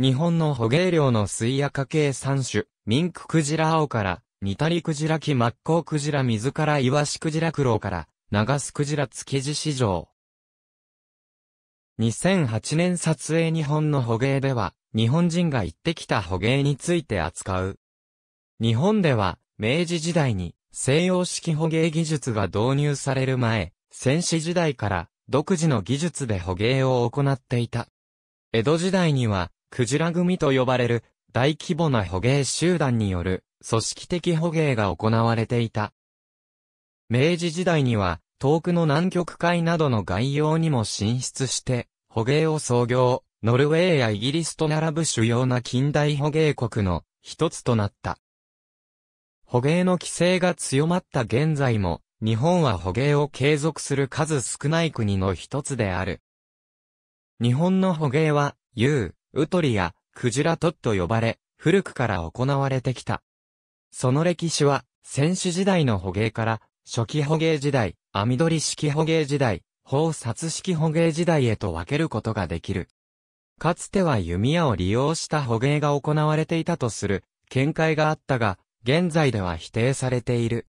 日本の捕鯨量の水や科系3種、ミンククジラ青から、ニタリクジラキマッコウクジラ水からイワシクジラクロウから、ガスクジラ築地市場。2008年撮影日本の捕鯨では、日本人が行ってきた捕鯨について扱う。日本では、明治時代に西洋式捕鯨技術が導入される前、戦死時代から独自の技術で捕鯨を行っていた。江戸時代にはクジラ組と呼ばれる大規模な捕鯨集団による組織的捕鯨が行われていた。明治時代には遠くの南極海などの外洋にも進出して捕鯨を創業、ノルウェーやイギリスと並ぶ主要な近代捕鯨国の一つとなった。捕鯨の規制が強まった現在も、日本は捕鯨を継続する数少ない国の一つである。日本の捕鯨は、有、ウトリやクジラトッと呼ばれ、古くから行われてきた。その歴史は、戦士時代の捕鯨から、初期捕鯨時代、網取式捕鯨時代、宝殺式捕鯨時代へと分けることができる。かつては弓矢を利用した捕鯨が行われていたとする、見解があったが、現在では否定されている。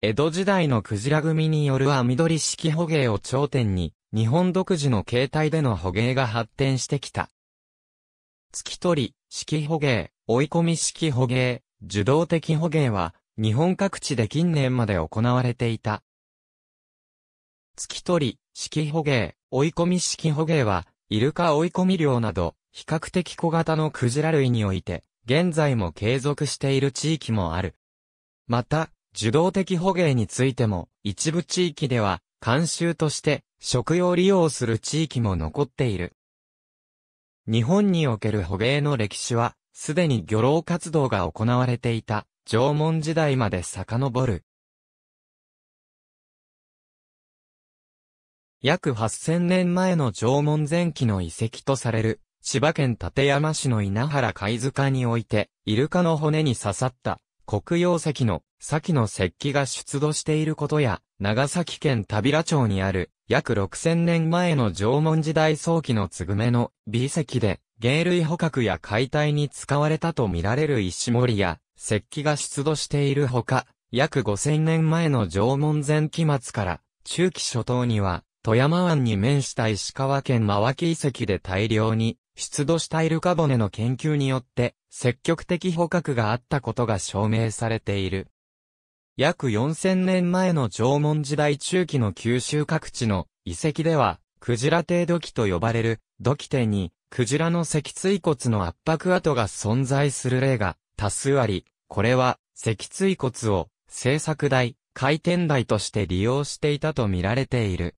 江戸時代のクジラ組による網取式捕鯨を頂点に、日本独自の形態での捕鯨が発展してきた。月取り、式捕鯨、追い込み式捕鯨、受動的捕鯨は、日本各地で近年まで行われていた。月取り、式捕鯨、追い込み式捕鯨は、イルカ追い込み漁など、比較的小型のクジラ類において、現在も継続している地域もある。また、受動的捕鯨についても、一部地域では、慣習として、食用利用する地域も残っている。日本における捕鯨の歴史は、すでに漁労活動が行われていた縄文時代まで遡る。約8000年前の縄文前期の遺跡とされる、千葉県館山市の稲原貝塚において、イルカの骨に刺さった黒曜石の先の石器が出土していることや、長崎県田平町にある約6000年前の縄文時代早期のつぐめの美石で、芸類捕獲や解体に使われたと見られる石森や石器が出土しているほか、約5000年前の縄文前期末から中期初頭には、富山湾に面した石川県真脇遺跡で大量に出土したイルカ骨の研究によって積極的捕獲があったことが証明されている。約4000年前の縄文時代中期の九州各地の遺跡では、クジラ帝土器と呼ばれる土器帝に、クジラの脊椎骨の圧迫跡が存在する例が多数あり、これは脊椎骨を製作台、回転台として利用していたと見られている。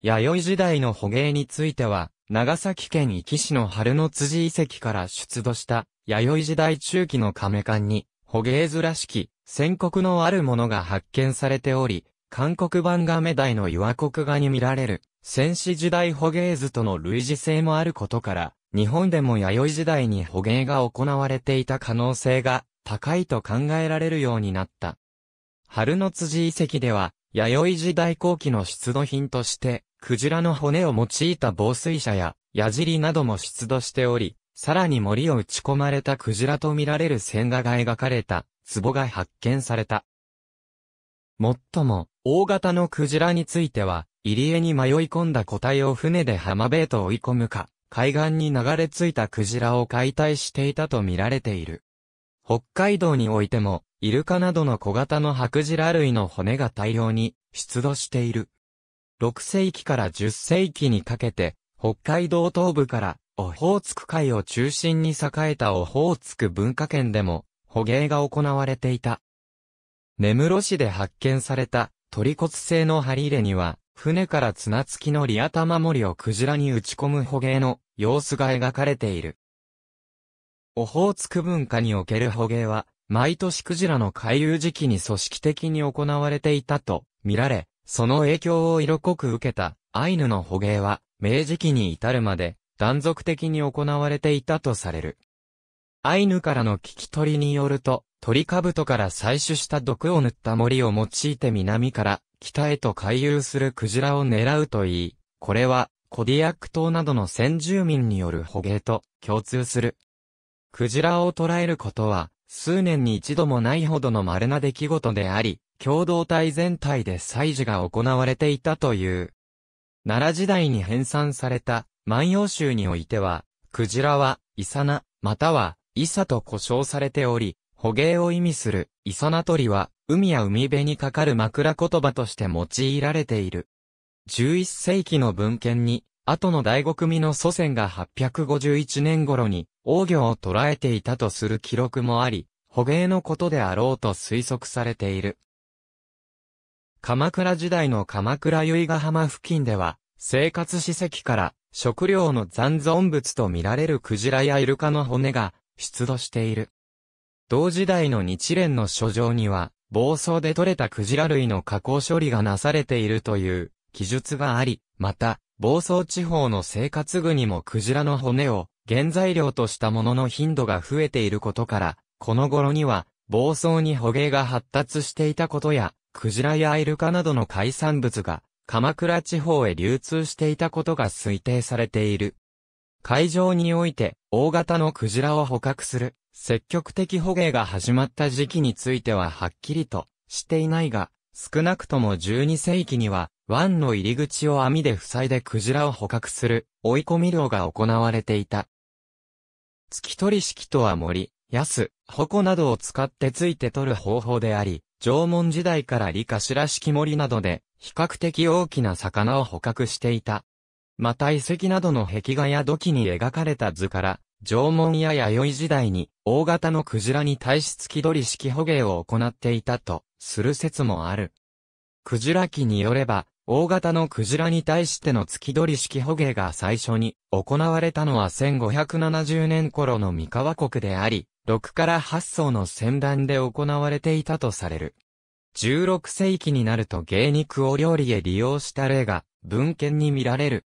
弥生時代の捕鯨については、長崎県壱岐市の春の辻遺跡から出土した、弥生時代中期の亀館に、捕鯨図らしき、戦国のあるものが発見されており、韓国版がメダイの岩国画に見られる、戦死時代捕鯨図との類似性もあることから、日本でも弥生時代に捕鯨が行われていた可能性が高いと考えられるようになった。春の辻遺跡では、弥生時代後期の出土品として、クジラの骨を用いた防水車や矢尻なども出土しており、さらに森を打ち込まれたクジラと見られる線画が描かれた壺が発見された。もっとも、大型のクジラについては、入江に迷い込んだ個体を船で浜辺へと追い込むか、海岸に流れ着いたクジラを解体していたと見られている。北海道においても、イルカなどの小型の白ジラ類の骨が大量に出土している。6世紀から10世紀にかけて、北海道東部からオホーツク海を中心に栄えたオホーツク文化圏でも、捕鯨が行われていた。根室市で発見された、鳥骨製の針入れには、船から綱付きのリアタマモリをクジラに打ち込む捕鯨の様子が描かれている。オホーツク文化における捕鯨は、毎年クジラの回遊時期に組織的に行われていたと見られ、その影響を色濃く受けたアイヌの捕鯨は、明治期に至るまで断続的に行われていたとされる。アイヌからの聞き取りによると、トリカブトから採取した毒を塗った森を用いて南から北へと回遊するクジラを狙うといい、これはコディアック島などの先住民による捕鯨と共通する。クジラを捕らえることは、数年に一度もないほどの稀な出来事であり、共同体全体で祭事が行われていたという。奈良時代に編纂された万葉集においては、クジラは、イサナ、または、イサと呼称されており、捕鯨を意味するイサナトリは、海や海辺にかかる枕言葉として用いられている。11世紀の文献に、後の大国民の祖先が851年頃に、王魚を捕らえていたとする記録もあり、捕鯨のことであろうと推測されている。鎌倉時代の鎌倉由比ヶ浜付近では、生活史跡から食料の残存物と見られるクジラやイルカの骨が出土している。同時代の日蓮の書状には、暴走で取れたクジラ類の加工処理がなされているという記述があり、また、暴走地方の生活具にもクジラの骨を原材料としたものの頻度が増えていることから、この頃には、暴走に捕鯨が発達していたことや、クジラやイルカなどの海産物が、鎌倉地方へ流通していたことが推定されている。海上において、大型のクジラを捕獲する、積極的捕鯨が始まった時期についてははっきりとしていないが、少なくとも12世紀には、湾の入り口を網で塞いでクジラを捕獲する、追い込み漁が行われていた。月取り式とは森、安、矛などを使ってついて取る方法であり、縄文時代から理科しし式森などで、比較的大きな魚を捕獲していた。また遺跡などの壁画や土器に描かれた図から、縄文や弥生時代に大型のクジラに対し月取り式捕鯨を行っていたとする説もある。クジラ記によれば、大型のクジラに対しての月取り式捕鯨が最初に行われたのは1570年頃の三河国であり、6から8層の船団で行われていたとされる。16世紀になると芸肉を料理へ利用した例が文献に見られる。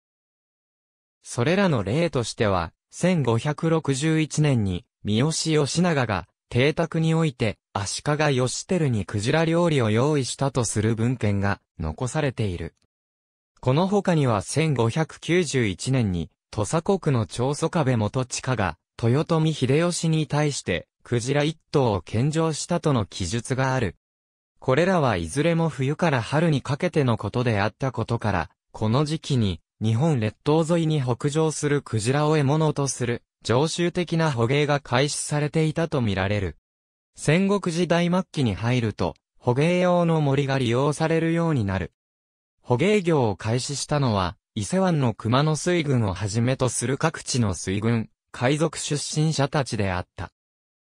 それらの例としては、1561年に、三好義長が、邸宅において、足利義輝にクジラ料理を用意したとする文献が残されている。この他には1591年に、土佐国の長宗壁元地下が、豊臣秀吉に対して、クジラ一頭を献上したとの記述がある。これらはいずれも冬から春にかけてのことであったことから、この時期に日本列島沿いに北上するクジラを獲物とする、常習的な捕鯨が開始されていたとみられる。戦国時代末期に入ると、捕鯨用の森が利用されるようになる。捕鯨業を開始したのは、伊勢湾の熊野水軍をはじめとする各地の水軍、海賊出身者たちであった。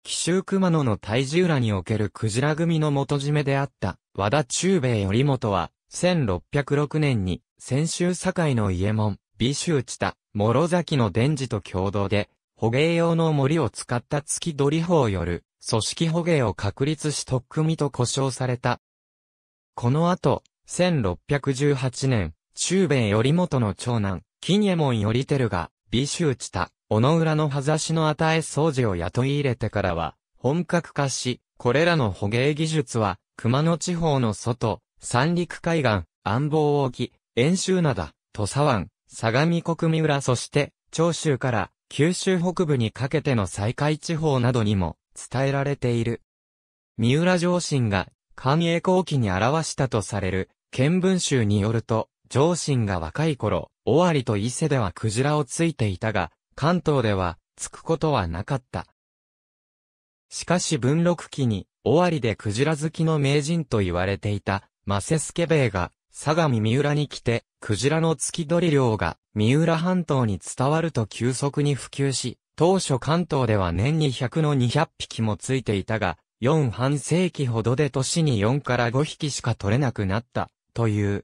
奇襲熊野の大地裏におけるクジラ組の元締めであった、和田中兵衛頼元は、1606年に、泉州堺の家門、美州地田、諸崎の伝授と共同で、捕鯨用の森を使った月取法よる、組織捕鯨を確立し特組と呼称された。この後、1618年、中米頼元の長男、金右衛門頼照が、美州地田、小野浦の葉差しの与え掃除を雇い入れてからは、本格化し、これらの捕鯨技術は、熊野地方の外、三陸海岸、安房沖、遠州灘、土佐湾、相模国三浦そして、長州から九州北部にかけての西海地方などにも伝えられている。三浦上信が、寛永後期に表したとされる、見聞集によると、上信が若い頃、尾張と伊勢ではクジラをついていたが、関東では、つくことはなかった。しかし文禄期に、尾張でクジラ好きの名人と言われていた、マセスケベイが、相模三浦に来て、クジラの月鳥漁が、三浦半島に伝わると急速に普及し、当初関東では年に100の200匹もついていたが、4半世紀ほどで年に4から5匹しか取れなくなった、という。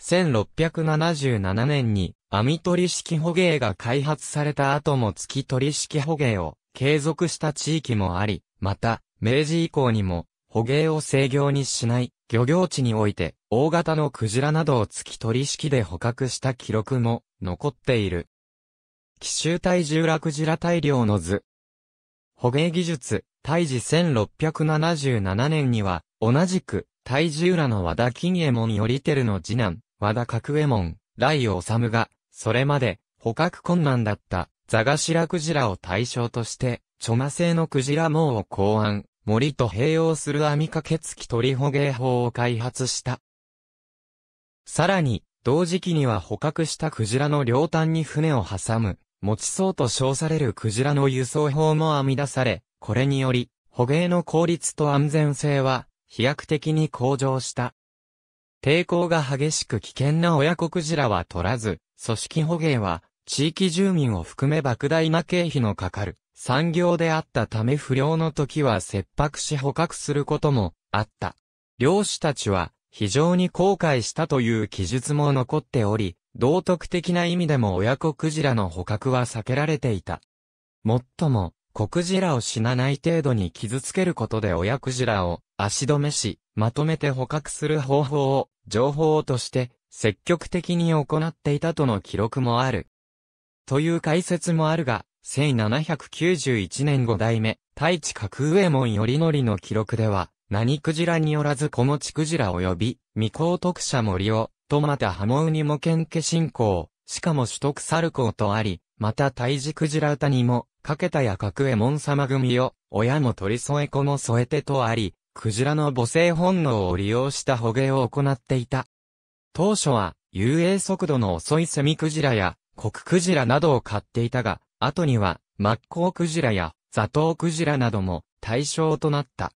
1677年に、網取式捕鯨が開発された後も月取式捕鯨を継続した地域もあり、また、明治以降にも、捕鯨を制御にしない漁業地において、大型のクジラなどを突き取り式で捕獲した記録も残っている。奇襲重従落ジラ大量の図。捕鯨技術、大児1677年には、同じく、体重浦の和田金右衛門よりてるの次男、和田角右衛門、雷を治が、それまで、捕獲困難だった、座頭クジラを対象として、チョマ製のクジラ網を考案。森と併用する網掛け付き鳥捕鯨法を開発した。さらに、同時期には捕獲したクジラの両端に船を挟む、持ちそうと称されるクジラの輸送法も編み出され、これにより、捕鯨の効率と安全性は、飛躍的に向上した。抵抗が激しく危険な親子クジラは取らず、組織捕鯨は、地域住民を含め莫大な経費のかかる、産業であったため不良の時は切迫し捕獲することもあった。漁師たちは非常に後悔したという記述も残っており、道徳的な意味でも親子クジラの捕獲は避けられていた。もっとも、子クジラを死なない程度に傷つけることで親クジラを足止めし、まとめて捕獲する方法を情報として積極的に行っていたとの記録もある。という解説もあるが、1791年5代目、大地角右衛門よりのりの記録では、何クジラによらずこのちクジラ及び、未公徳者森を、とまた波紋にも剣家信仰、しかも取得サコウとあり、また大地クジラ歌にも、かけたや角右衛門様組を、親も取り添え子も添えてとあり、クジラの母性本能を利用した捕鯨を行っていた。当初は、遊泳速度の遅いセミクジラや、コククジラなどを飼っていたが、後には、マッコウクジラやザトウクジラなども対象となった。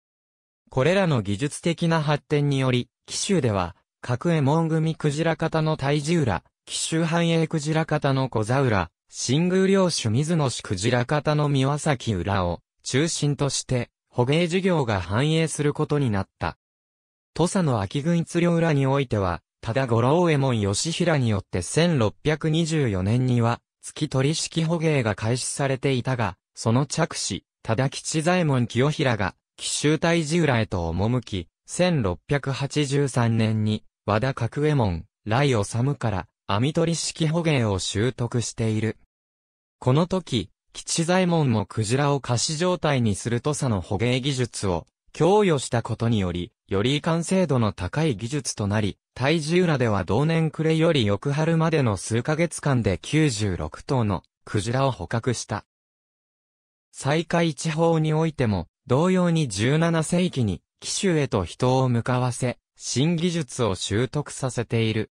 これらの技術的な発展により、紀州では、各エモン組クジラ型のジウラ、紀州繁栄クジラ型の小座浦、新宮領主水野氏クジラ型の宮崎浦を中心として、捕鯨事業が繁栄することになった。土佐の秋軍一両裏においては、ただ五郎エモン吉平によって1624年には、月取式捕鯨が開始されていたが、その着手、忠吉左衛門清平が、奇襲隊寺浦へと赴き、1683年に、和田角右衛門、を治から、網取式捕鯨を習得している。この時、吉左衛門もクジラを貸し状態にする土佐の捕鯨技術を、供与したことにより、より完成度の高い技術となり、体重裏では同年暮れより翌春までの数ヶ月間で96頭のクジラを捕獲した。西海地方においても、同様に17世紀に、紀州へと人を向かわせ、新技術を習得させている。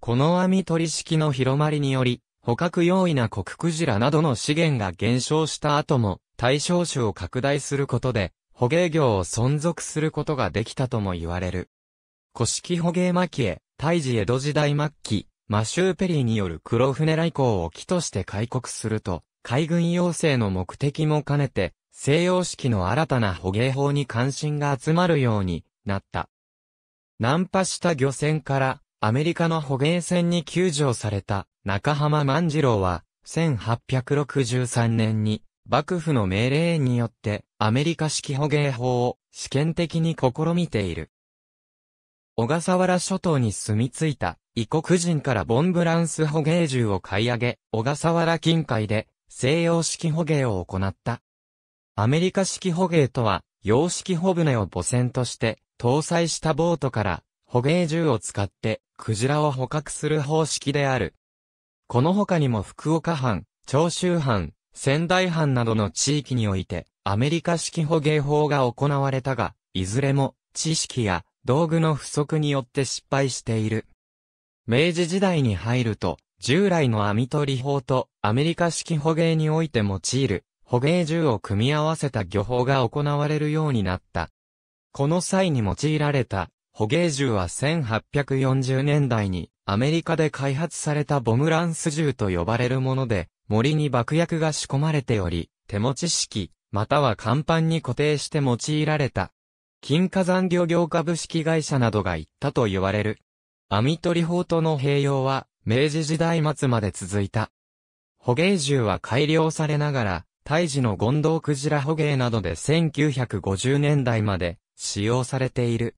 この網取り式の広まりにより、捕獲容易なコククジラなどの資源が減少した後も、対象種を拡大することで、捕鯨業を存続することができたとも言われる。古式捕鯨巻絵、胎児江戸時代末期、マシューペリーによる黒船来航を機として開国すると、海軍要請の目的も兼ねて、西洋式の新たな捕鯨法に関心が集まるようになった。難破した漁船からアメリカの捕鯨船に救助された中浜万次郎は1863年に幕府の命令によってアメリカ式捕鯨法を試験的に試みている。小笠原諸島に住み着いた異国人からボンブランス捕鯨銃を買い上げ、小笠原近海で西洋式捕鯨を行った。アメリカ式捕鯨とは、洋式捕船を母船として搭載したボートから捕鯨銃を使ってクジラを捕獲する方式である。この他にも福岡藩、長州藩、仙台藩などの地域において、アメリカ式捕鯨法が行われたが、いずれも、知識や道具の不足によって失敗している。明治時代に入ると、従来の網取り法とアメリカ式捕鯨において用いる捕鯨銃を組み合わせた漁法が行われるようになった。この際に用いられた捕鯨銃は1840年代にアメリカで開発されたボムランス銃と呼ばれるもので、森に爆薬が仕込まれており、手持ち式、または甲板に固定して用いられた。金火山漁業株式会社などが行ったと言われる。網取法との併用は、明治時代末まで続いた。捕鯨銃は改良されながら、胎児のゴンドウクジラ捕鯨などで1950年代まで使用されている。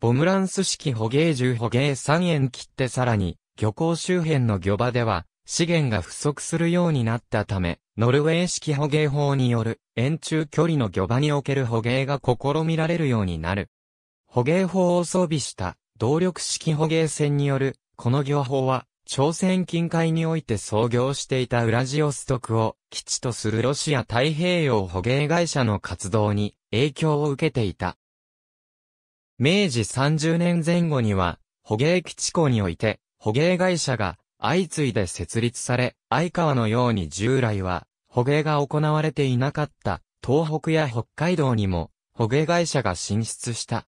ボムランス式捕鯨銃捕鯨3円切ってさらに、漁港周辺の漁場では、資源が不足するようになったため、ノルウェー式捕鯨法による円柱距離の魚場における捕鯨が試みられるようになる。捕鯨法を装備した動力式捕鯨船によるこの漁法は朝鮮近海において創業していたウラジオストクを基地とするロシア太平洋捕鯨会社の活動に影響を受けていた。明治30年前後には捕鯨基地港において捕鯨会社が相次いで設立され、相川のように従来は、捕鯨が行われていなかった東北や北海道にも捕鯨会社が進出した。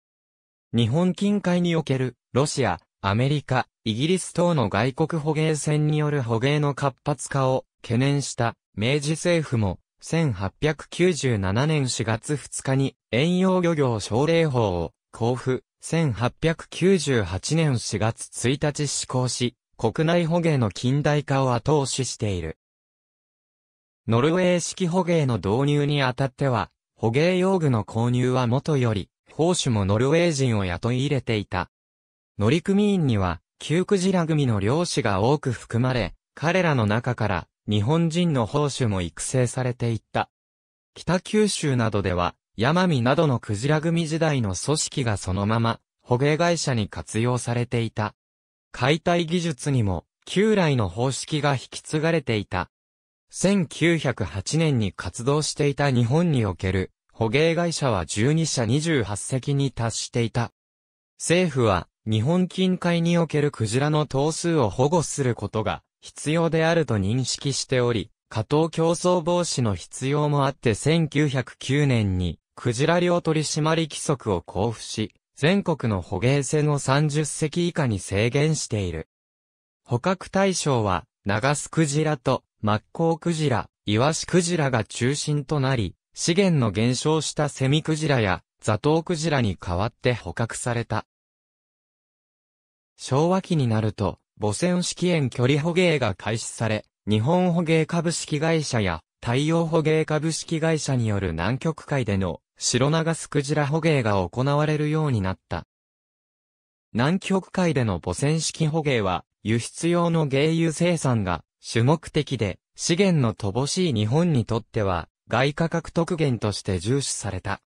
日本近海におけるロシア、アメリカ、イギリス等の外国捕鯨船による捕鯨の活発化を懸念した明治政府も1897年4月2日に遠洋漁業奨励法を交付1898年4月1日施行し国内捕鯨の近代化を後押ししている。ノルウェー式捕鯨の導入にあたっては、捕鯨用具の購入は元より、宝手もノルウェー人を雇い入れていた。乗組員には、旧クジラ組の漁師が多く含まれ、彼らの中から日本人の宝手も育成されていった。北九州などでは、山見などのクジラ組時代の組織がそのまま、捕鯨会社に活用されていた。解体技術にも旧来の方式が引き継がれていた。1908年に活動していた日本における捕鯨会社は12社28隻に達していた。政府は日本近海におけるクジラの頭数を保護することが必要であると認識しており、加藤競争防止の必要もあって1909年にクジラ漁取締規則を交付し、全国の捕鯨船を30隻以下に制限している。捕獲対象は、長須クジラと、マッコウクジラ、イワシクジラが中心となり、資源の減少したセミクジラや、ザトウクジラに代わって捕獲された。昭和期になると、母船式遠距離捕鯨が開始され、日本捕鯨株式会社や、太陽捕鯨株式会社による南極海での白長スクジラ捕鯨が行われるようになった。南極海での母船式捕鯨は、輸出用の鯨油生産が主目的で、資源の乏しい日本にとっては、外貨獲得源として重視された。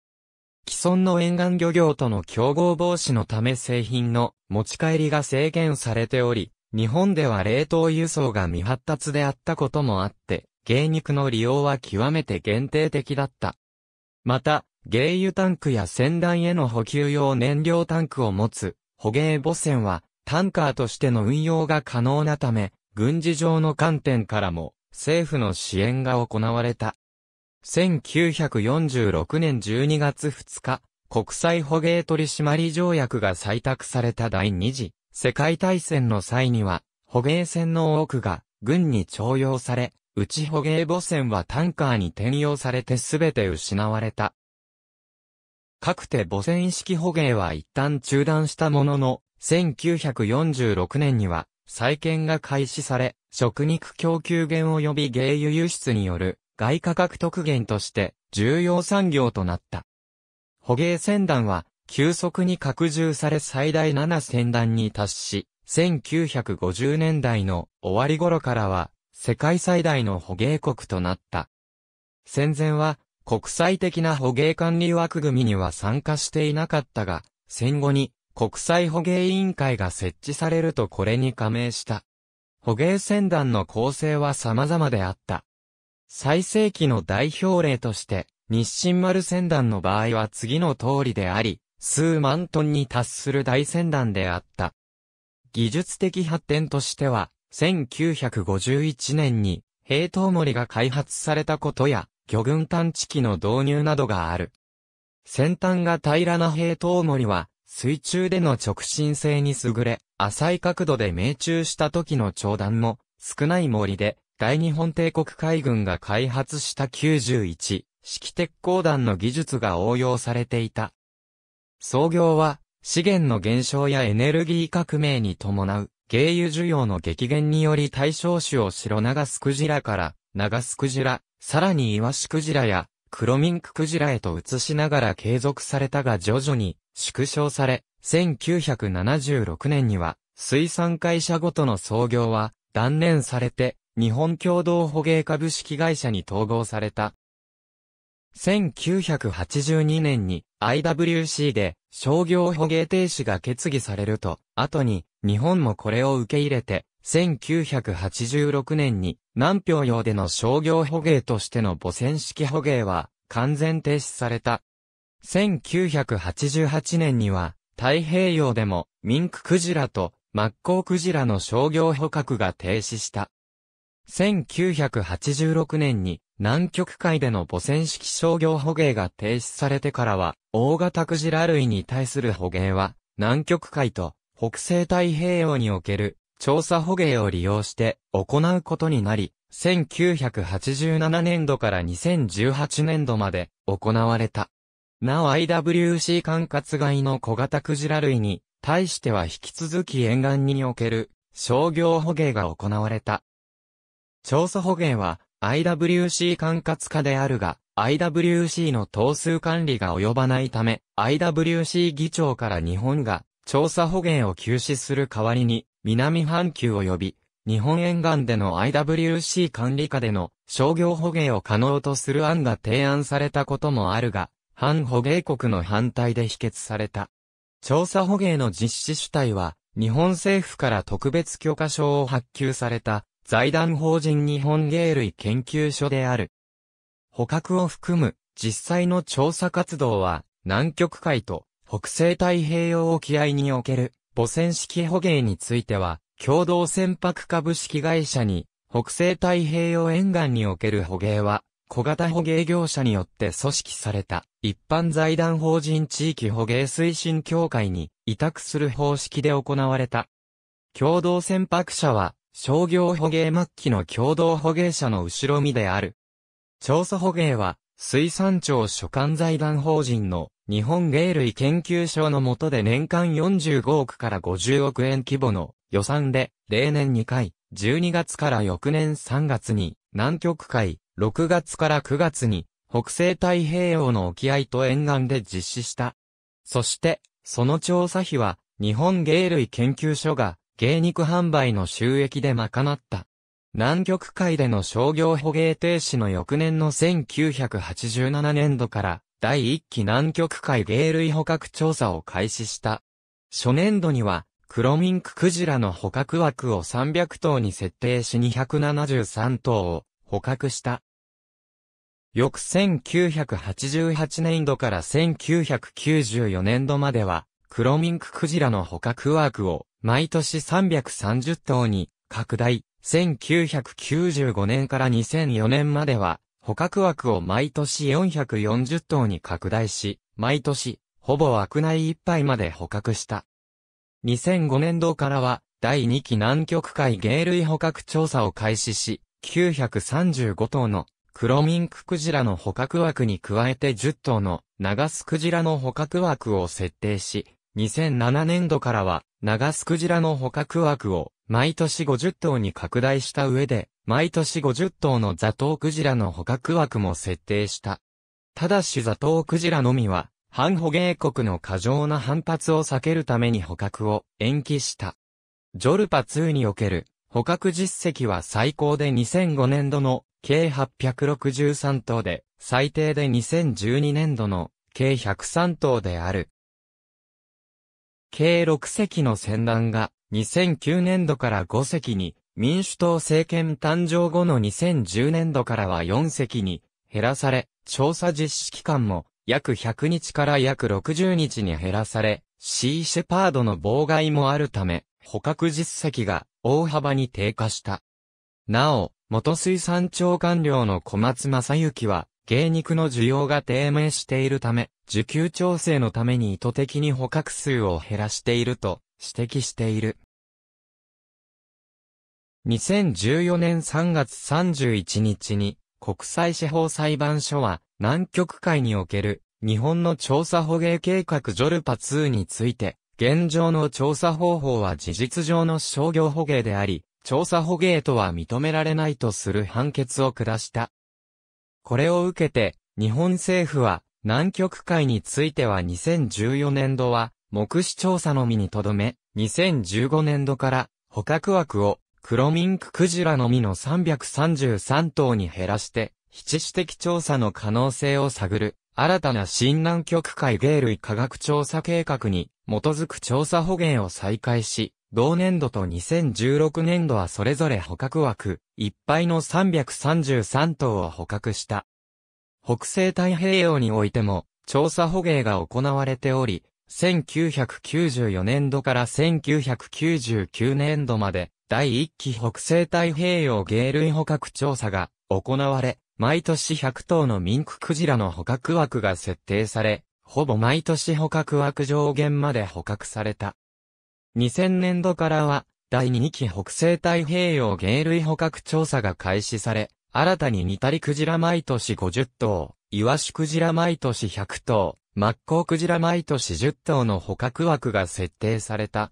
既存の沿岸漁業との競合防止のため製品の持ち帰りが制限されており、日本では冷凍輸送が未発達であったこともあって、芸肉の利用は極めて限定的だった。また、芸油タンクや船団への補給用燃料タンクを持つ、捕鯨母船は、タンカーとしての運用が可能なため、軍事上の観点からも、政府の支援が行われた。1946年12月2日、国際捕鯨取締条約が採択された第二次世界大戦の際には、捕鯨船の多くが軍に徴用され、内捕鯨母船はタンカーに転用されてすべて失われた。各手母船式捕鯨は一旦中断したものの、1946年には再建が開始され、食肉供給源及び芸油輸出による外価格特源として重要産業となった。捕鯨船団は急速に拡充され最大7船団に達し、1950年代の終わり頃からは世界最大の捕鯨国となった。戦前は国際的な捕鯨管理枠組みには参加していなかったが、戦後に国際捕鯨委員会が設置されるとこれに加盟した。捕鯨船団の構成は様々であった。最盛期の代表例として、日清丸船団の場合は次の通りであり、数万トンに達する大船団であった。技術的発展としては、1951年に、平等森が開発されたことや、魚群探知機の導入などがある。先端が平らな平等森は、水中での直進性に優れ、浅い角度で命中した時の長弾も少ない森で、大日本帝国海軍が開発した91式鉄鋼弾の技術が応用されていた。創業は、資源の減少やエネルギー革命に伴う、原油需要の激減により対象種を白長スクジラから、長スクジラ、さらにイワシクジラやクロミンククジラへと移しながら継続されたが徐々に縮小され、1976年には水産会社ごとの創業は断念されて日本共同捕鯨株式会社に統合された。1982年に IWC で商業捕鯨停止が決議されると、後に日本もこれを受け入れて1986年に南平洋での商業捕鯨としての母船式捕鯨は完全停止された。1988年には太平洋でもミンククジラとマッコウクジラの商業捕獲が停止した。1986年に南極海での母船式商業捕鯨が停止されてからは、大型クジラ類に対する捕鯨は、南極海と北西太平洋における調査捕鯨を利用して行うことになり、1987年度から2018年度まで行われた。なお IWC 管轄外の小型クジラ類に対しては引き続き沿岸における商業捕鯨が行われた。調査捕鯨は IWC 管轄下であるが、IWC の頭数管理が及ばないため、IWC 議長から日本が調査捕鯨を休止する代わりに南半球及び、日本沿岸での IWC 管理下での商業捕鯨を可能とする案が提案されたこともあるが、反捕鯨国の反対で否決された。調査捕鯨の実施主体は、日本政府から特別許可証を発給された財団法人日本鯨類研究所である。捕獲を含む実際の調査活動は南極海と北西太平洋沖合における母船式捕鯨については、共同船舶株式会社に、北西太平洋沿岸における捕鯨は、小型捕鯨業者によって組織された、一般財団法人地域捕鯨推進協会に委託する方式で行われた。共同船舶者は、商業捕鯨末期の共同捕鯨者の後ろ身である。調査捕鯨は、水産庁所管財団法人の日本芸類研究所の下で年間45億から50億円規模の予算で、例年2回、12月から翌年3月に、南極海、6月から9月に、北西太平洋の沖合と沿岸で実施した。そして、その調査費は、日本芸類研究所が、芸肉販売の収益で賄った。南極海での商業捕鯨停止の翌年の1987年度から、第1期南極海鯨類捕獲調査を開始した。初年度には、クロミンククジラの捕獲枠を300頭に設定し273頭を捕獲した。翌1988年度から1994年度までは、クロミンククジラの捕獲枠を毎年330頭に拡大。1995年から2004年までは捕獲枠を毎年440頭に拡大し、毎年、ほぼ枠内いっぱいまで捕獲した。2005年度からは、第2期南極海鯨類捕獲調査を開始し、935頭の黒ミンククジラの捕獲枠に加えて10頭の長スクジラの捕獲枠を設定し、2007年度からは長スクジラの捕獲枠を毎年50頭に拡大した上で、毎年50頭のザトウクジラの捕獲枠も設定した。ただしザトウクジラのみは、反捕鯨国の過剰な反発を避けるために捕獲を延期した。ジョルパ2における捕獲実績は最高で2005年度の計863頭で、最低で2012年度の計103頭である。計6隻の船団が2009年度から5隻に民主党政権誕生後の2010年度からは4席に減らされ、調査実施期間も約100日から約60日に減らされ、シーシェパードの妨害もあるため、捕獲実績が大幅に低下した。なお、元水産庁官僚の小松正幸は、芸肉の需要が低迷しているため、需給調整のために意図的に捕獲数を減らしていると指摘している。2014年3月31日に、国際司法裁判所は、南極海における、日本の調査捕鯨計画ジョルパ2について、現状の調査方法は事実上の商業捕鯨であり、調査捕鯨とは認められないとする判決を下した。これを受けて、日本政府は、南極海については2014年度は、目視調査のみにとどめ、2015年度から、捕獲枠を黒ミンククジラのみの333頭に減らして、七指的調査の可能性を探る、新たな新南極海芸類科学調査計画に基づく調査保鯨を再開し、同年度と2016年度はそれぞれ捕獲枠、いっぱいの333頭を捕獲した。北西太平洋においても、調査捕鯨が行われており、1994年度から1999年度まで、第1期北西太平洋鯨類捕獲調査が行われ、毎年100頭のミンククジラの捕獲枠が設定され、ほぼ毎年捕獲枠上限まで捕獲された。2000年度からは、第2期北西太平洋鯨類捕獲調査が開始され、新たにニタリクジラ毎年50頭、イワシクジラ毎年100頭、マッコウクジラ毎年10頭の捕獲枠が設定された。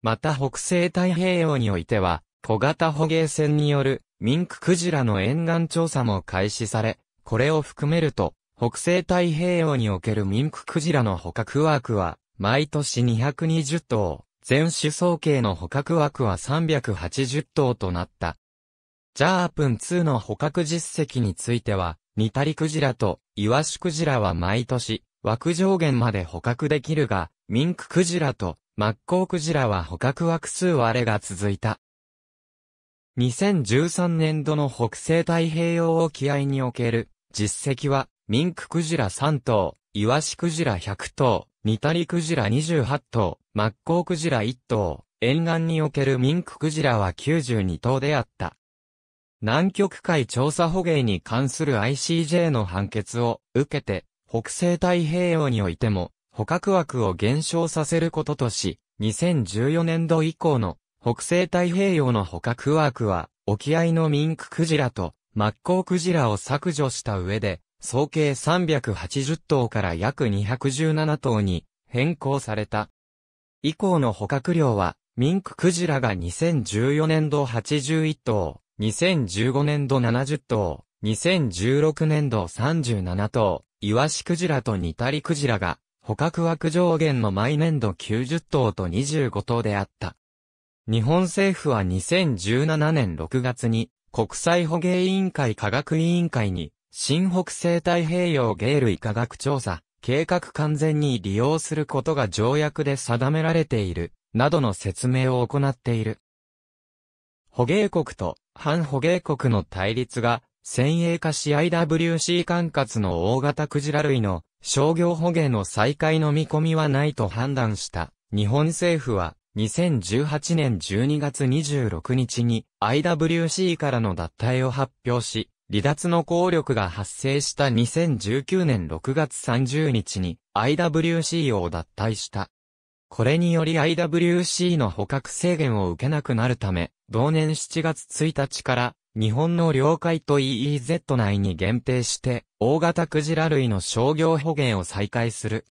また北西太平洋においては、小型捕鯨船によるミンククジラの沿岸調査も開始され、これを含めると、北西太平洋におけるミンククジラの捕獲枠は、毎年220頭、全種総計の捕獲枠は380頭となった。ジャープン2の捕獲実績については、ニタリクジラとイワシクジラは毎年、枠上限まで捕獲できるが、ミンククジラとマッコウクジラは捕獲枠数割れが続いた。2013年度の北西太平洋沖合における実績は、ミンククジラ3頭、イワシクジラ100頭、ニタリクジラ28頭、マッコウクジラ1頭、沿岸におけるミンククジラは92頭であった。南極海調査捕鯨に関する ICJ の判決を受けて、北西太平洋においても、捕獲枠を減少させることとし、2014年度以降の北西太平洋の捕獲枠は、沖合のミンククジラとマッコウクジラを削除した上で、総計380頭から約217頭に変更された。以降の捕獲量は、ミンククジラが2014年度81頭、2015年度70頭、2016年度37頭、イワシクジラとニタリクジラが捕獲枠上限の毎年度90頭と25頭であった。日本政府は2017年6月に国際捕鯨委員会科学委員会に新北西太平洋鯨類科学調査計画完全に利用することが条約で定められているなどの説明を行っている。捕鯨国と反捕鯨国の対立が先鋭化し IWC 管轄の大型クジラ類の商業捕鯨の再開の見込みはないと判断した日本政府は2018年12月26日に IWC からの脱退を発表し、離脱の効力が発生した2019年6月30日に IWC を脱退した。これにより IWC の捕獲制限を受けなくなるため、同年7月1日から日本の領海と EEZ 内に限定して、大型クジラ類の商業捕鯨を再開する。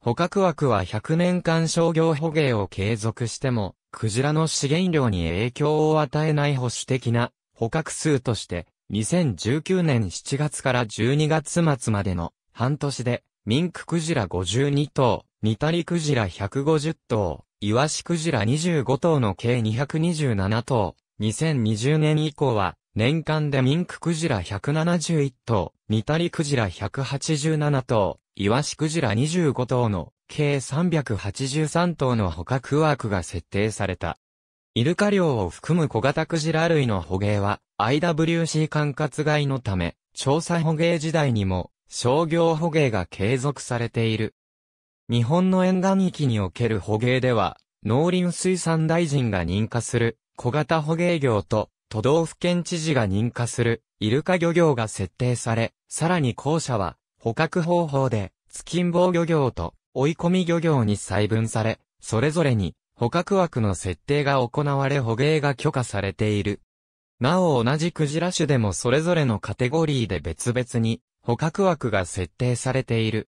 捕獲枠は100年間商業捕鯨を継続しても、クジラの資源量に影響を与えない保守的な捕獲数として、2019年7月から12月末までの半年で、ミンククジラ52頭、ニタリクジラ150頭、イワシクジラ25頭の計227頭、2020年以降は、年間でミンククジラ171頭、ニタリクジラ187頭、イワシクジラ25頭の、計383頭の捕獲枠が設定された。イルカ漁を含む小型クジラ類の捕鯨は、IWC 管轄外のため、調査捕鯨時代にも、商業捕鯨が継続されている。日本の沿岸域における捕鯨では、農林水産大臣が認可する小型捕鯨業と都道府県知事が認可するイルカ漁業が設定され、さらに後者は捕獲方法で突きん棒漁業と追い込み漁業に細分され、それぞれに捕獲枠の設定が行われ捕鯨が許可されている。なお同じクジラ種でもそれぞれのカテゴリーで別々に捕獲枠が設定されている。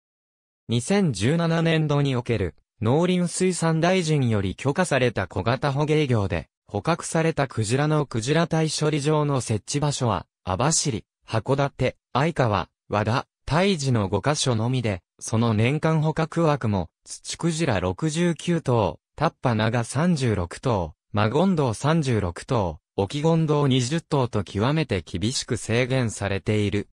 2017年度における農林水産大臣より許可された小型捕鯨業で捕獲されたクジラのクジラ体処理場の設置場所は、網走、函館、相川、和田、大治の5カ所のみで、その年間捕獲枠も、土クジラ69頭、タッパナが36頭、マゴンドウ36頭、オキゴンドウ20頭と極めて厳しく制限されている。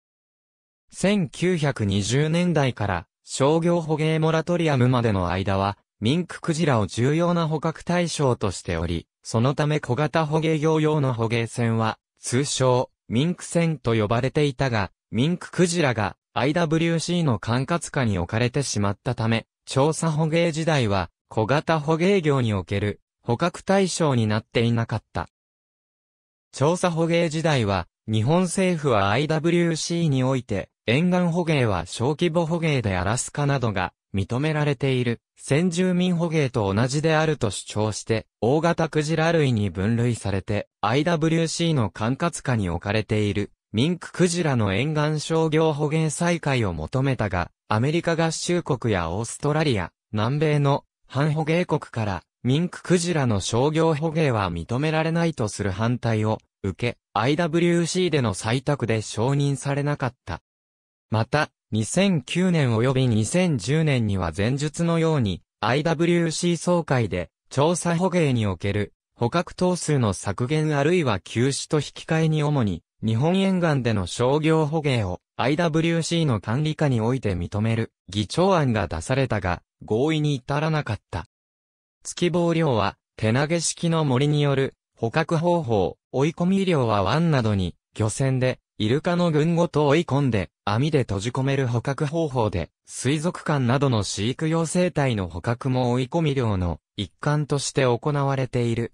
1920年代から商業捕鯨モラトリアムまでの間は、ミンククジラを重要な捕獲対象としており、そのため小型捕鯨業用の捕鯨船は、通称、ミンク船と呼ばれていたが、ミンククジラが IWC の管轄下に置かれてしまったため、調査捕鯨時代は、小型捕鯨業における捕獲対象になっていなかった。調査捕鯨時代は、日本政府は IWC において、沿岸捕鯨は小規模捕鯨でアラスカなどが認められている、先住民捕鯨と同じであると主張して、大型クジラ類に分類されて、IWC の管轄下に置かれている、ミンククジラの沿岸商業捕鯨再開を求めたが、アメリカ合衆国やオーストラリア、南米の反捕鯨国から、ミンククジラの商業捕鯨は認められないとする反対を受け、IWC での採択で承認されなかった。また、2009年及び2010年には前述のように IWC 総会で調査捕鯨における捕獲頭数の削減あるいは休止と引き換えに主に日本沿岸での商業捕鯨を IWC の管理下において認める議長案が出されたが合意に至らなかった。月棒漁は手投げ式の森による捕獲方法、追い込み漁は湾などに漁船でイルカの群ごと追い込んで網で閉じ込める捕獲方法で、水族館などの飼育用生態の捕獲も追い込み量の一環として行われている。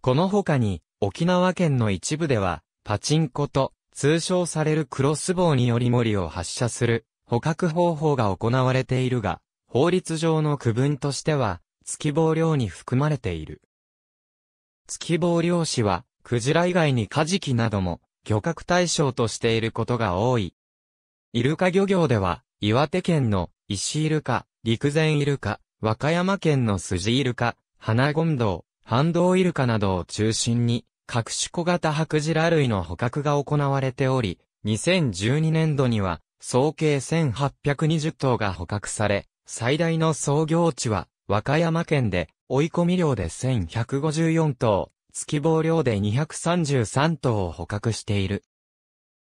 この他に、沖縄県の一部では、パチンコと通称されるクロスボウにより森を発射する捕獲方法が行われているが、法律上の区分としては、月棒漁に含まれている。月棒漁師は、クジラ以外にカジキなども、漁獲対象としていることが多い。イルカ漁業では、岩手県の石イルカ、陸前イルカ、和歌山県の筋イルカ、花権道、半導イルカなどを中心に、各種小型白ジラ類の捕獲が行われており、2012年度には、総計1820頭が捕獲され、最大の創業地は、和歌山県で、追い込み量で1154頭、月棒量で233頭を捕獲している。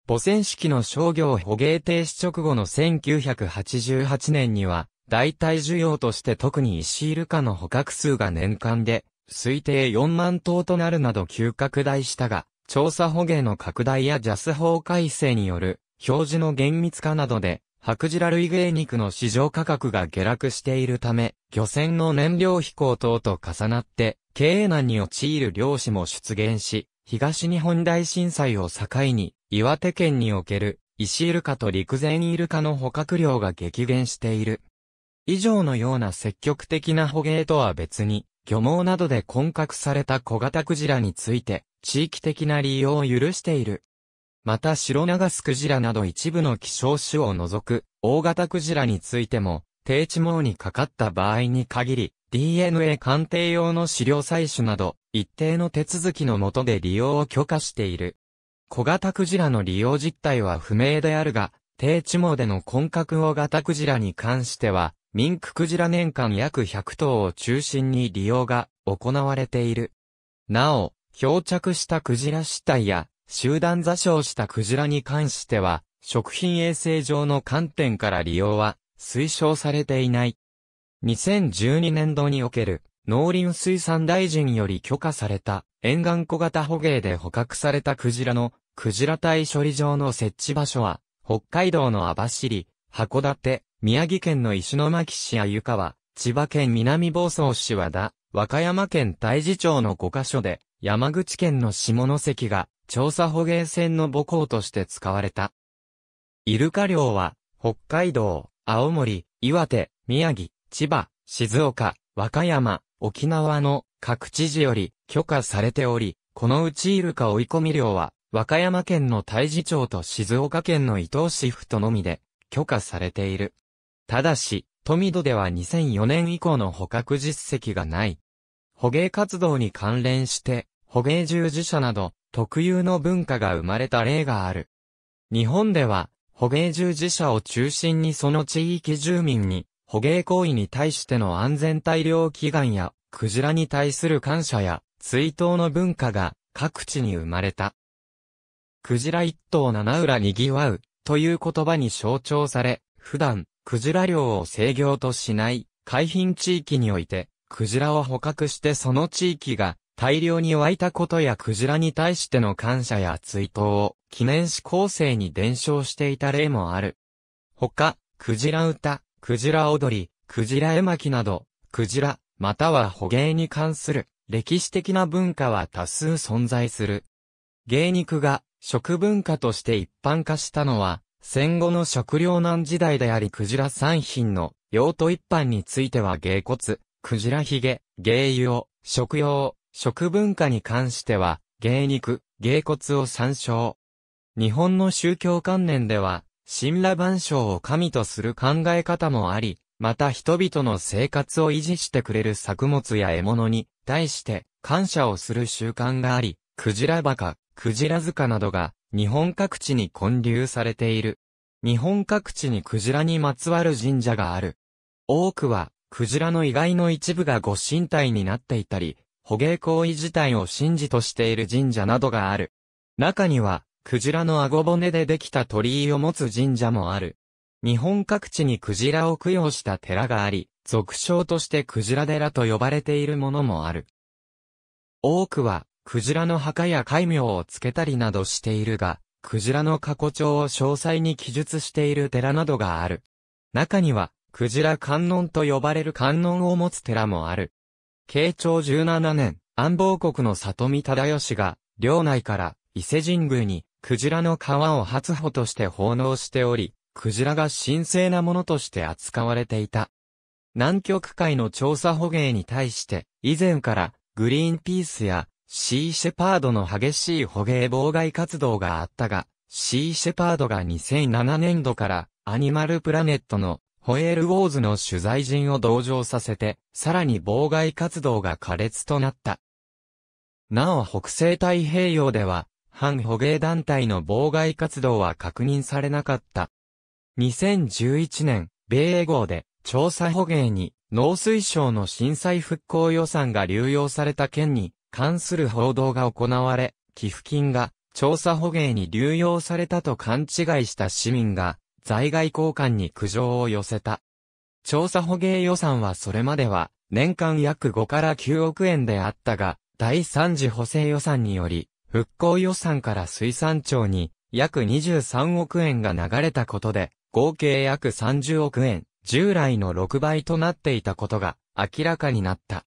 母船式の商業捕鯨停止直後の1988年には、代替需要として特に石イルカの捕獲数が年間で、推定4万頭となるなど急拡大したが、調査捕鯨の拡大やジャス法改正による表示の厳密化などで、白ジラ類芸肉の市場価格が下落しているため、漁船の燃料飛行等と重なって、経営難に陥る漁師も出現し、東日本大震災を境に、岩手県における、石イルカと陸前イルカの捕獲量が激減している。以上のような積極的な捕鯨とは別に、漁網などで混獲された小型クジラについて、地域的な利用を許している。また、白長スクジラなど一部の希少種を除く、大型クジラについても、低地網にかかった場合に限り、DNA 鑑定用の資料採取など、一定の手続きのもとで利用を許可している。小型クジラの利用実態は不明であるが、低地毛での混格大型クジラに関しては、ミンククジラ年間約100頭を中心に利用が行われている。なお、漂着したクジラ死体や集団座礁したクジラに関しては、食品衛生上の観点から利用は推奨されていない。2012年度における農林水産大臣より許可された沿岸小型捕鯨で捕獲されたクジラのクジラ隊処理場の設置場所は、北海道の網走、函館、宮城県の石巻市や床川、千葉県南房総市和田、和歌山県大治町の5カ所で、山口県の下関が調査捕鯨船の母港として使われた。イルカ漁は、北海道、青森、岩手、宮城、千葉、静岡、和歌山、沖縄の各知事より許可されており、このうちイルカ追い込み漁は和歌山県の大治町と静岡県の伊東市府とのみで許可されている。ただし、富戸では2004年以降の捕獲実績がない。捕鯨活動に関連して、捕鯨従事者など、特有の文化が生まれた例がある。日本では、捕鯨従事者を中心にその地域住民に、捕鯨行為に対しての安全大量祈願や、クジラに対する感謝や、追悼の文化が各地に生まれた。クジラ一頭七浦にぎわう、という言葉に象徴され、普段、クジラ漁を制御としない、海浜地域において、クジラを捕獲してその地域が、大量に湧いたことやクジラに対しての感謝や追悼を、記念し構成に伝承していた例もある。他、クジラ歌、クジラ踊り、クジラ絵巻など、クジラ、または捕鯨に関する、歴史的な文化は多数存在する。芸肉が食文化として一般化したのは、戦後の食糧難時代でありクジラ産品の用途一般については芸骨、クジラヒゲ、芸油食用、食文化に関しては、芸肉、芸骨を参照。日本の宗教観念では、神羅万象を神とする考え方もあり、また人々の生活を維持してくれる作物や獲物に対して感謝をする習慣があり、クジラバカ、クジラ塚などが日本各地に建立されている。日本各地にクジラにまつわる神社がある。多くは、クジラの意外の一部がご神体になっていたり、捕鯨行為自体を神事としている神社などがある。中には、クジラの顎骨でできた鳥居を持つ神社もある。日本各地にクジラを供養した寺があり、俗称としてクジラ寺と呼ばれているものもある。多くは、クジラの墓や戒名をつけたりなどしているが、クジラの過去帳を詳細に記述している寺などがある。中には、クジラ観音と呼ばれる観音を持つ寺もある。慶長17年、安房国の里見忠義が、領内から伊勢神宮に、クジラの皮を初歩として奉納しており、クジラが神聖なものとして扱われていた。南極海の調査捕鯨に対して、以前から、グリーンピースやシー・シェパードの激しい捕鯨妨害活動があったが、シー・シェパードが2007年度からアニマルプラネットのホエールウォーズの取材陣を同乗させて、さらに妨害活動が苛烈となった。なお北西太平洋では、反捕鯨団体の妨害活動は確認されなかった。2011年、米英号で調査捕鯨に農水省の震災復興予算が流用された件に関する報道が行われ、寄付金が調査捕鯨に流用されたと勘違いした市民が、在外交換に苦情を寄せた。調査捕鯨予算はそれまでは、年間約5から9億円であったが、第3次補正予算により、復興予算から水産庁に約23億円が流れたことで、合計約30億円、従来の6倍となっていたことが明らかになった。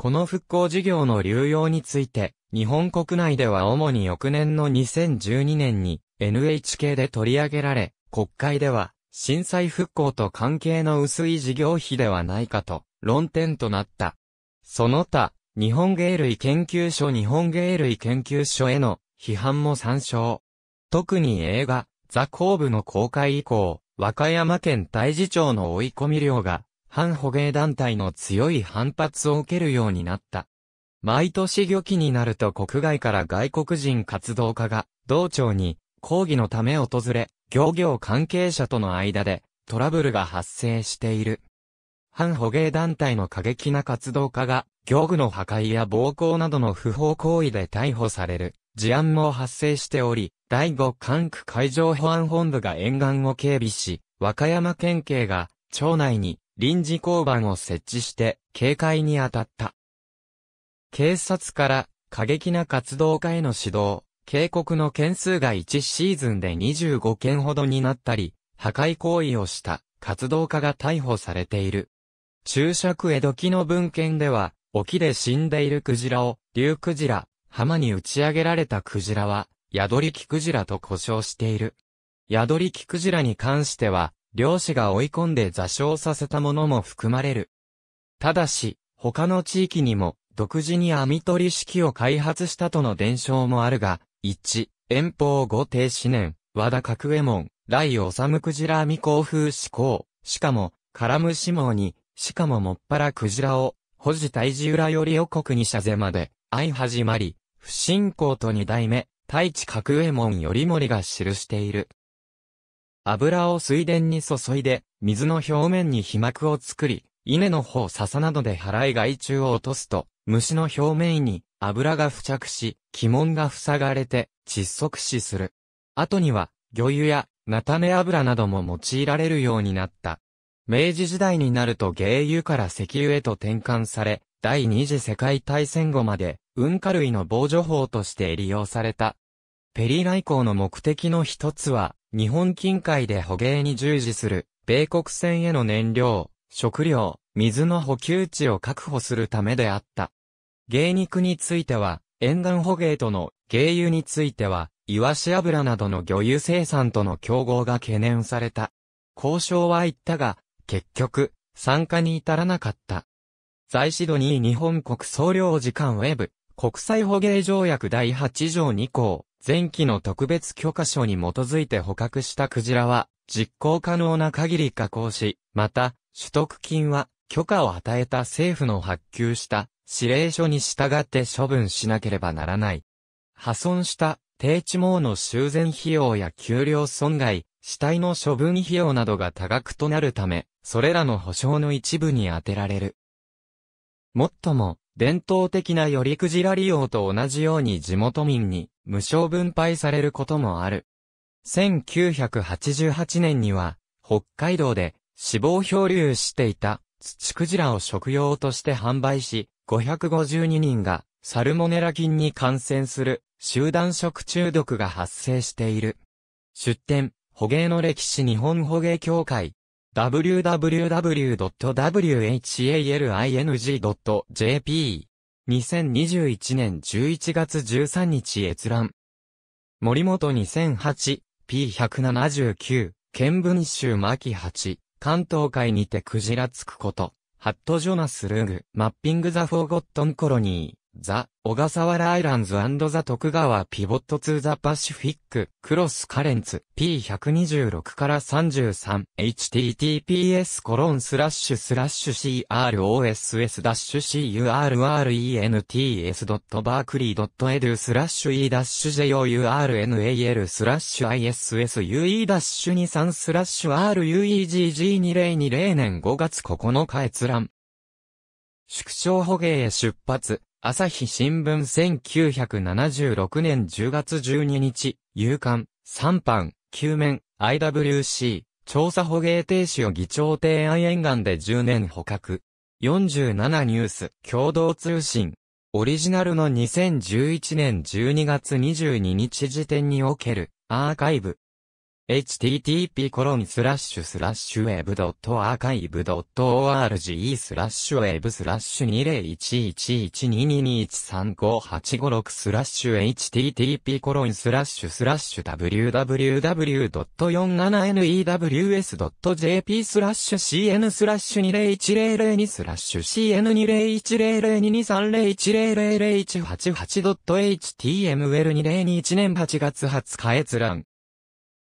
この復興事業の流用について、日本国内では主に翌年の2012年に NHK で取り上げられ、国会では震災復興と関係の薄い事業費ではないかと論点となった。その他、日本芸類研究所日本芸類研究所への批判も参照。特に映画、ザ・コーブの公開以降、和歌山県大事町の追い込み量が反捕鯨団体の強い反発を受けるようになった。毎年漁期になると国外から外国人活動家が、道庁に抗議のため訪れ、漁業関係者との間でトラブルが発生している。反捕鯨団体の過激な活動家が、漁具の破壊や暴行などの不法行為で逮捕される事案も発生しており、第五管区海上保安本部が沿岸を警備し、和歌山県警が町内に臨時交番を設置して警戒に当たった。警察から過激な活動家への指導、警告の件数が1シーズンで25件ほどになったり、破壊行為をした活動家が逮捕されている。注釈江戸期の文献では、沖で死んでいるクジラを、竜クジラ、浜に打ち上げられたクジラは、宿りキクジラと呼称している。宿りキクジラに関しては、漁師が追い込んで座礁させたものも含まれる。ただし、他の地域にも、独自に網取り式を開発したとの伝承もあるが、1、遠方五帝四年、和田角右衛門、来おさむクジラ網興風志向、しかも、絡む志望に、しかももっぱらクジラを、保持大地裏よりお国に謝罪まで、相始まり、不信仰と二代目、太地角右衛門より森が記している。油を水田に注いで、水の表面に被膜を作り、稲の方笹などで払い害虫を落とすと、虫の表面に油が付着し、鬼門が塞がれて窒息死する。後には、魚油や菜種油なども用いられるようになった。明治時代になると芸油から石油へと転換され、第二次世界大戦後まで、運か類の防除法として利用されたペリー来航の目的の一つは、日本近海で捕鯨に従事する、米国船への燃料、食料、水の補給地を確保するためであった。芸肉については、沿岸捕鯨との芸油については、イワシ油などの魚油生産との競合が懸念された。交渉は行ったが、結局、参加に至らなかった。在シドニー日本国総領事館ウェブ、国際捕鯨条約第8条2項、前期の特別許可書に基づいて捕獲したクジラは、実行可能な限り加工し、また、取得金は、許可を与えた政府の発給した指令書に従って処分しなければならない。破損した低地網の修繕費用や給料損害、死体の処分費用などが多額となるため、それらの保障の一部に充てられる。もっとも、伝統的な寄りクジラ利用と同じように地元民に無償分配されることもある。1988年には、北海道で死亡漂流していた土クジラを食用として販売し、552人がサルモネラ菌に感染する集団食中毒が発生している。出典、捕鯨の歴史日本捕鯨協会 w w w w h a l i n g j p 2021年11月13日閲覧。森本 2008P179 見聞集巻8関東海にてクジラつくことハットジョナス・ルーグマッピング・ザ・フォーゴットン・コロニーザ・小笠原アイランズザ・徳川ピボットーザ・パシフィック、クロスカレンツ、P126 から33、https コロンスラッシュスラッシュ cross ダッシュ currents.berkeley.edu スラッシュ e ダッシュ journal スラッシュ issue ダッシュ23スラッシュ ruegg2020 年5月9日閲覧。縮小捕鯨へ出発。朝日新聞1976年10月12日、夕刊、3版、9面、IWC、調査捕鯨停止を議長提案沿岸で10年捕獲。47ニュース、共同通信。オリジナルの2011年12月22日時点における、アーカイブ。http://web.archive.org スラッシュ web スラッシュ20111222135856スラッシュ http コロンスラッシュスラッシュ www.47news.jp スラッシュ cn スラッシュ2010002スラッシュ cn20100223010001888.html2021 年8月20日閲覧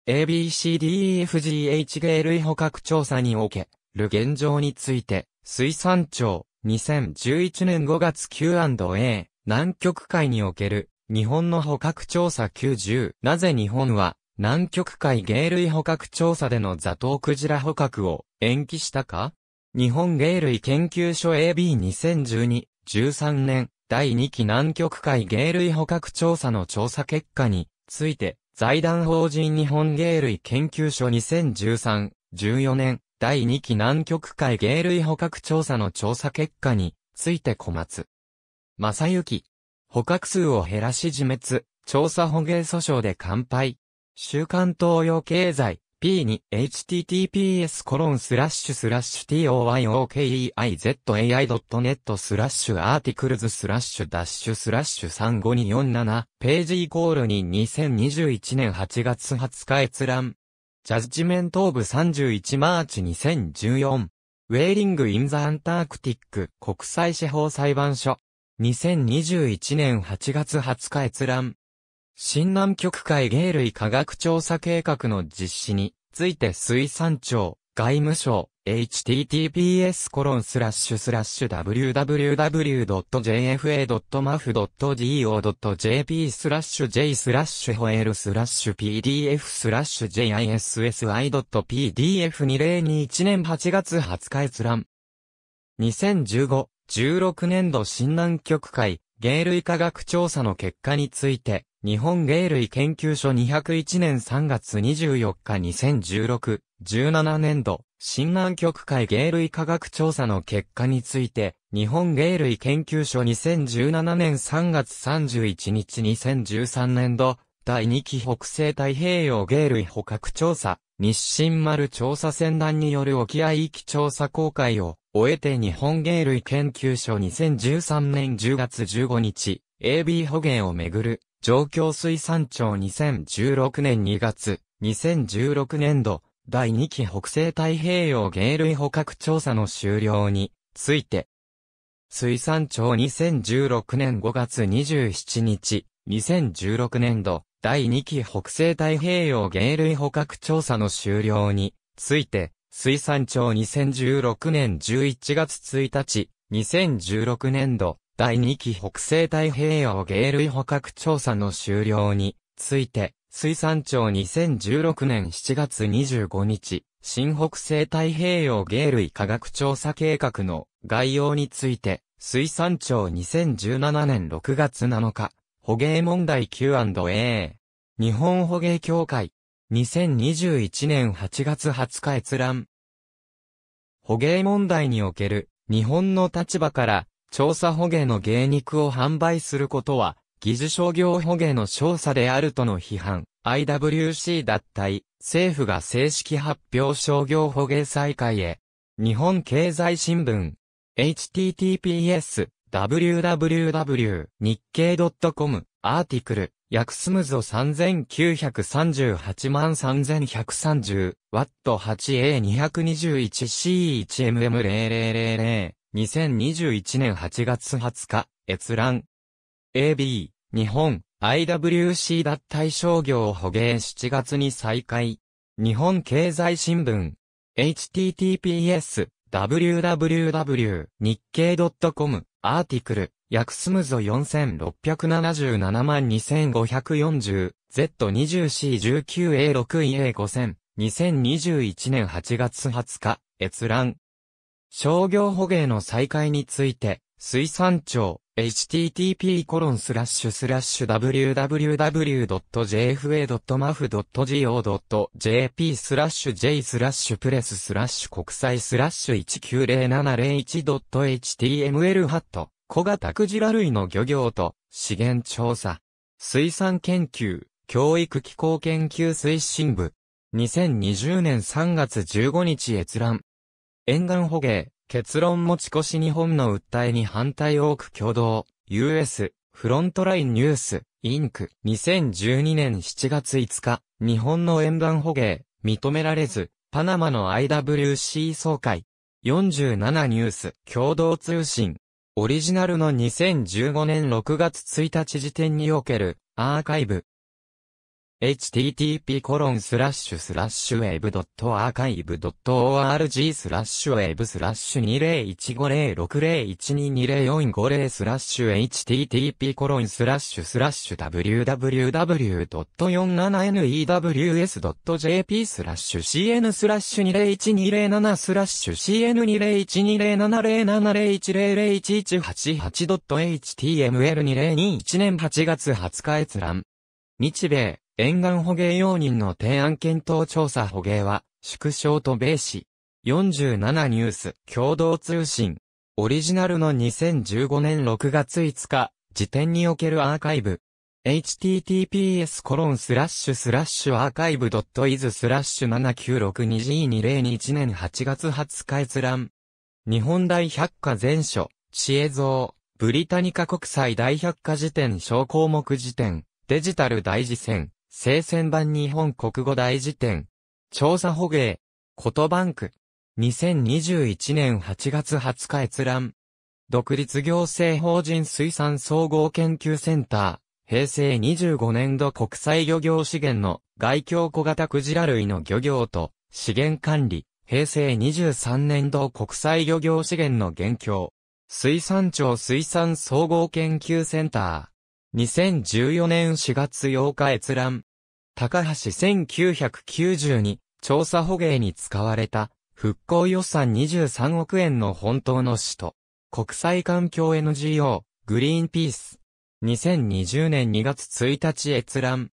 ABCDEFGH 類捕獲調査における現状について、水産庁2011年5月 Q&A 南極海における日本の捕獲調査90なぜ日本は南極海鯨類捕獲調査でのザトウクジラ捕獲を延期したか日本鯨類研究所 AB2012-13 年第2期南極海鯨類捕獲調査の調査結果について財団法人日本芸類研究所2013、14年、第2期南極海芸類捕獲調査の調査結果について小松。正幸。捕獲数を減らし自滅、調査捕鯨訴訟で乾杯。週刊東洋経済、p 2 https コロンスラッシュスラッシュ toyokeizai.net スラッシュアーティクルズスラッシュダッシュスラッシュ35247ページイコールに2021年8月20日閲覧ジャッジメントオブ31マーチ2014ウェーリング・イン・ザ・アンタークティック国際司法裁判所2021年8月20日閲覧新南極海鯨類科学調査計画の実施について水産庁、外務省、https コロンスラッシュスラッシュ www.jfa.maf.go.jp スラッシュ j スラッシュホエールスラッシュ pdf スラッシュ jissi.pdf2021 年8月20日閲覧。2015-16年度新南極海、鯨類科学調査の結果について、日本芸類研究所201年3月24日2016-17年度、新南極海芸類科学調査の結果について、日本芸類研究所2017年3月31日2013年度、第2期北西太平洋芸類捕獲調査、日清丸調査船団による沖合域調査公開を終えて日本芸類研究所2013年10月15日、AB 捕鯨をめぐる上京水産庁2016年2月、2016年度、第2期北西太平洋原類捕獲調査の終了について、水産庁2016年5月27日、2016年度、第2期北西太平洋原類捕獲調査の終了について、水産庁2016年11月1日、2016年度、第2期北西太平洋鯨類捕獲調査の終了について、水産庁2016年7月25日、新北西太平洋鯨類科学調査計画の概要について、水産庁2017年6月7日、捕鯨問題 Q&A。日本捕鯨協会。2021年8月20日閲覧。捕鯨問題における日本の立場から調査捕鯨の芸肉を販売することは、疑似商業捕鯨の調査であるとの批判、IWC 脱退、政府が正式発表商業捕鯨再開へ。日本経済新聞、https, www, 日経 .com、アーティクル、約すむぞ3938万3130、ワット 8A221C1MM0000。2021年8月20日、閲覧。AB、日本、IWC 脱退商業を捕鯨7月に再開。日本経済新聞。https, www, 日経 .com、アーティクル、約すむぞ4677万 2540Z20C19A6A5000、2021年8月20日、閲覧。商業捕鯨の再開について、水産庁、http://www.jfa.maf.go.jp スラッシュ j スラッシュプレススラッシュ国際スラッシュ 190701.html ハット小型クジラ類の漁業と資源調査水産研究教育機構研究推進部2020年3月15日閲覧沿岸捕鯨、結論持ち越し日本の訴えに反対多く共同、US、フロントラインニュース、インク、2012年7月5日、日本の沿岸捕鯨、認められず、パナマの IWC 総会、47ニュース、共同通信、オリジナルの2015年6月1日時点における、アーカイブ、http コロンスラッシュスラッシュウェブアーカイブ org スラッシュウェブスラッシュ20150601220450スラッシュ http コロンスラッシュスラッシュ www.47news.jp スラッシュ cn スラッシュ201207スラッシュ cn2012070701001188.html2021 年8月20日閲覧日米沿岸捕鯨用人の提案検討調査捕鯨は、縮小と米市。47ニュース共同通信。オリジナルの2015年6月5日、時点におけるアーカイブ。https コロンスラッシュスラッシュアーカイブドッスラッシュ 7962G2021 年8月20日閲覧。日本大百科全書、知恵像、ブリタニカ国際大百科辞典小項目辞典、デジタル大辞典、生鮮版日本国語大辞典。調査捕鯨。ことバンク。2021年8月20日閲覧。独立行政法人水産総合研究センター。平成25年度国際漁業資源の外境小型クジラ類の漁業と資源管理。平成23年度国際漁業資源の現況。水産庁水産総合研究センター。2014年4月8日閲覧。高橋1992調査捕鯨に使われた復興予算23億円の本当の使途。国際環境 NGO グリーンピース。2020年2月1日閲覧。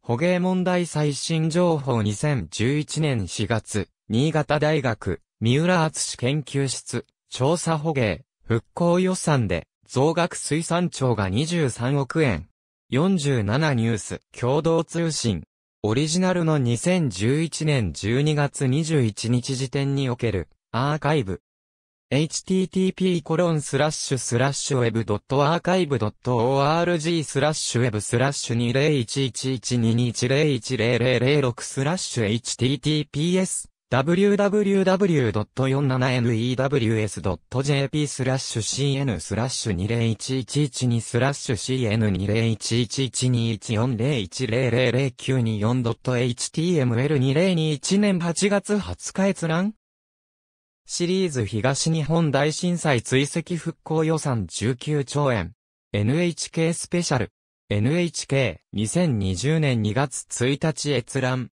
捕鯨問題最新情報2011年4月、新潟大学、三浦厚史研究室、調査捕鯨、復興予算で、増額水産庁が23億円。47ニュース共同通信。オリジナルの2011年12月21日時点におけるアーカイブ。http コロンスラッシュスラッシュウェブドットアーカイブドット org スラッシュウェブスラッシュ201112101006スラッシュ https www.47news.jp スラッシュ cn スラッシュ2011112スラッシュ cn201111401000924.html2021 年8月20日閲覧シリーズ東日本大震災追跡復興予算19兆円 NHK スペシャル NHK2020 年2月1日閲覧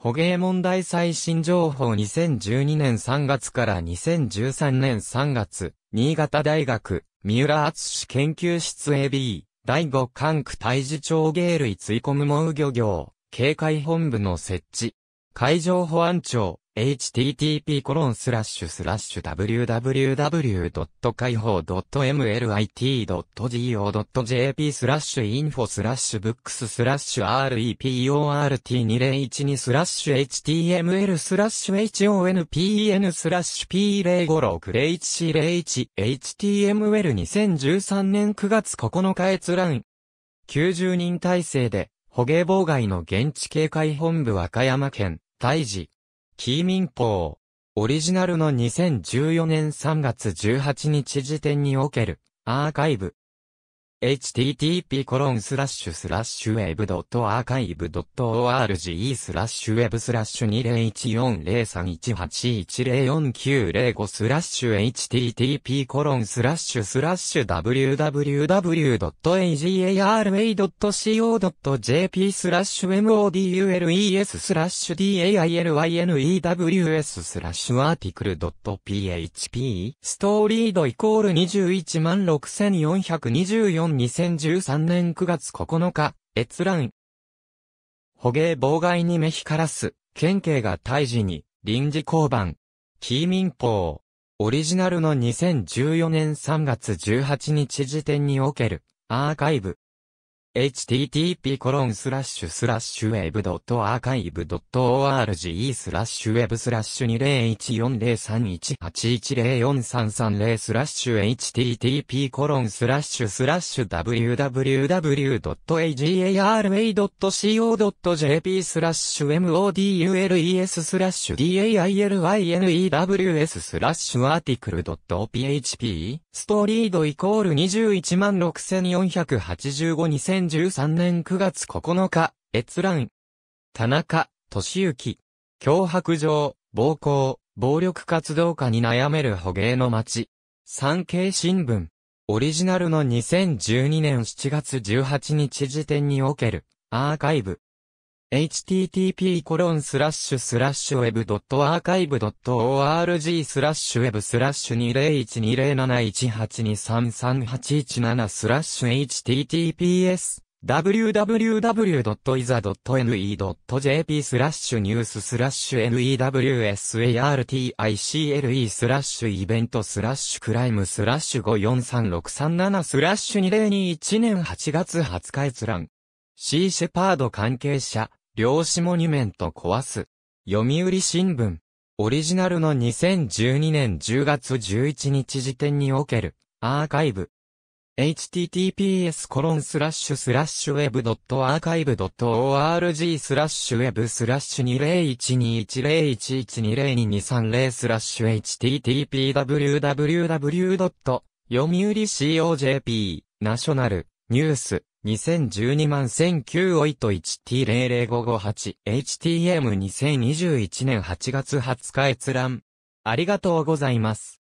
捕鯨問題最新情報2012年3月から2013年3月、新潟大学、三浦厚史研究室 AB、第五管区大樹町芸類追込む猛漁業、警戒本部の設置。海上保安庁、http://www. 解放 .mlit.go.jp スラッシュ info スラッシュ books スラッシュ report2012 スラッシュ html スラッシュ honpn スラッシュ p056001 html2013 年9月9日閲覧90人体制で捕鯨妨害の現地警戒本部和歌山県、大治キー民法、オリジナルの2014年3月18日時点におけるアーカイブ http コロンスラッシュスラッシュウェブドットアーカイブドット org スラッシュウェブスラッシュ20140318104905スラッシュ http コロンスラッシュスラッシュ w w w a g a r a y c o j p スラッシュ modules スラッシュ dailynews スラッシュアーティクルドット php ストーリードイコール216,424 2013年9月9日、閲覧。捕鯨妨害に目光らす、県警が退治に、臨時交番。キー民法。オリジナルの2014年3月18日時点における、アーカイブ。http://web.archive.org スラッシュ web スラッシュ20140318104330スラッシュ http コロンスラッシュスラッシュ www.agarway.co.jp スラッシュ modules スラッシュ dailyinews スラッシュアーティクル .php ストーリードイコール216485000 2013年9月9日、閲覧。田中、俊之。脅迫状、暴行、暴力活動家に悩める捕鯨の街。産経新聞。オリジナルの2012年7月18日時点における、アーカイブ。http://web.archive.org スラッシュ web スラッシュ20120718233817スラッシュ https www.iza.ne.jp スラッシュニューススラッシュ newsarticle スラッシュイベントスラッシュクライムスラッシュ543637スラッシュ2021年8月20日閲覧 C シェパード関係者量子モニュメント壊す。読売新聞。オリジナルの2012年10月11日時点におけるアーカイブ。https コロンスラッシュスラッシュウェブドットアーカイブドット org スラッシュウェブスラッシュ20121011202230スラッシュ http www. 読売 COJP ナショナルニュース、2012万1009 8 1T00558、HTM2021 年8月20日閲覧。ありがとうございます。